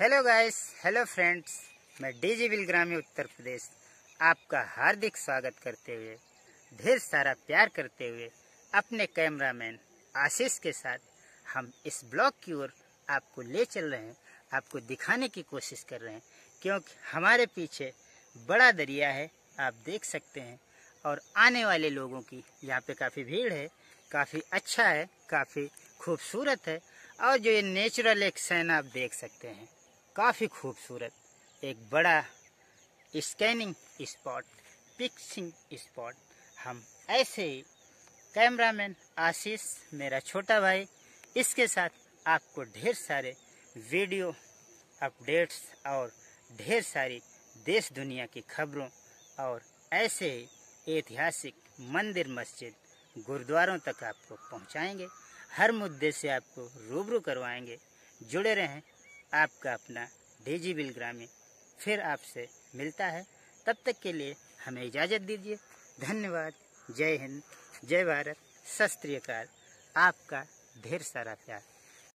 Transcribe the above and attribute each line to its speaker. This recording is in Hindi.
Speaker 1: हेलो गाइस हेलो फ्रेंड्स मैं डीजी बिलग्रामी उत्तर प्रदेश आपका हार्दिक स्वागत करते हुए ढेर सारा प्यार करते हुए अपने कैमरामैन आशीष के साथ हम इस ब्लॉग की ओर आपको ले चल रहे हैं आपको दिखाने की कोशिश कर रहे हैं क्योंकि हमारे पीछे बड़ा दरिया है आप देख सकते हैं और आने वाले लोगों की यहाँ पे काफ़ी भीड़ है काफ़ी अच्छा है काफ़ी खूबसूरत है और जो ये नेचुरल एक्शन आप देख सकते हैं काफ़ी खूबसूरत एक बड़ा स्कैनिंग स्पॉट पिक्सिंग स्पॉट हम ऐसे ही कैमरामैन आशीष मेरा छोटा भाई इसके साथ आपको ढेर सारे वीडियो अपडेट्स और ढेर सारी देश दुनिया की खबरों और ऐसे ही ऐतिहासिक मंदिर मस्जिद गुरुद्वारों तक आपको पहुंचाएंगे हर मुद्दे से आपको रूबरू करवाएंगे जुड़े रहें आपका अपना डेजी बिल ग्रामीण फिर आपसे मिलता है तब तक के लिए हमें इजाज़त दीजिए धन्यवाद जय हिंद जय भारत श्रीकाल आपका ढेर सारा प्यार